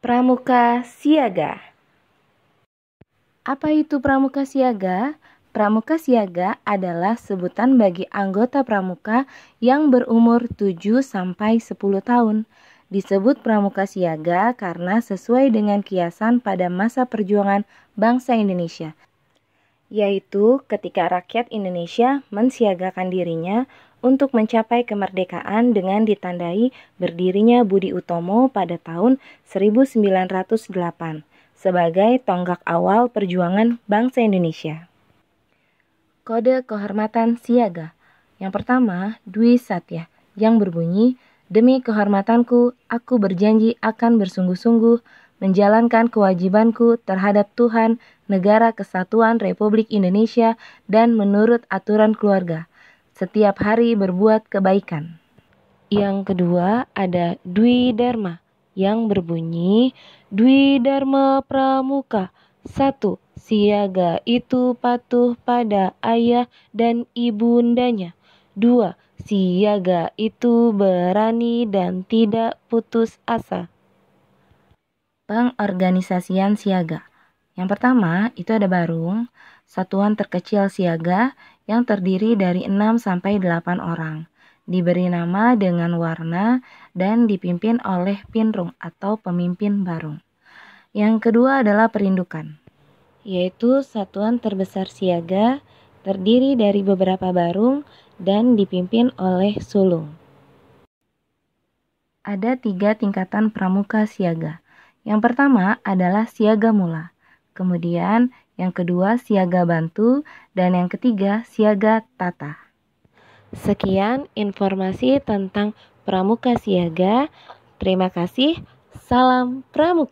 Pramuka Siaga. Apa itu pramuka siaga? Pramuka siaga adalah sebutan bagi anggota pramuka yang berumur 7 sampai 10 tahun. Disebut pramuka siaga karena sesuai dengan kiasan pada masa perjuangan bangsa Indonesia, yaitu ketika rakyat Indonesia mensiagakan dirinya untuk mencapai kemerdekaan dengan ditandai berdirinya Budi Utomo pada tahun 1908 sebagai tonggak awal perjuangan bangsa Indonesia. Kode kehormatan siaga. Yang pertama, Dwi Satya yang berbunyi Demi kehormatanku, aku berjanji akan bersungguh-sungguh menjalankan kewajibanku terhadap Tuhan, negara kesatuan Republik Indonesia, dan menurut aturan keluarga setiap hari berbuat kebaikan. Yang kedua ada Dwi Dharma yang berbunyi Dwi Dharma Pramuka. Satu, siaga itu patuh pada ayah dan ibundanya. Dua, siaga itu berani dan tidak putus asa. Pengorganisasian siaga. Yang pertama itu ada Barung, satuan terkecil siaga yang terdiri dari 6 sampai 8 orang. Diberi nama dengan warna dan dipimpin oleh pinrung atau pemimpin barung. Yang kedua adalah perindukan, yaitu satuan terbesar siaga terdiri dari beberapa barung dan dipimpin oleh sulung. Ada tiga tingkatan pramuka siaga. Yang pertama adalah siaga mula, kemudian yang kedua siaga bantu, dan yang ketiga siaga tata. Sekian informasi tentang Pramuka Siaga. Terima kasih. Salam Pramuka.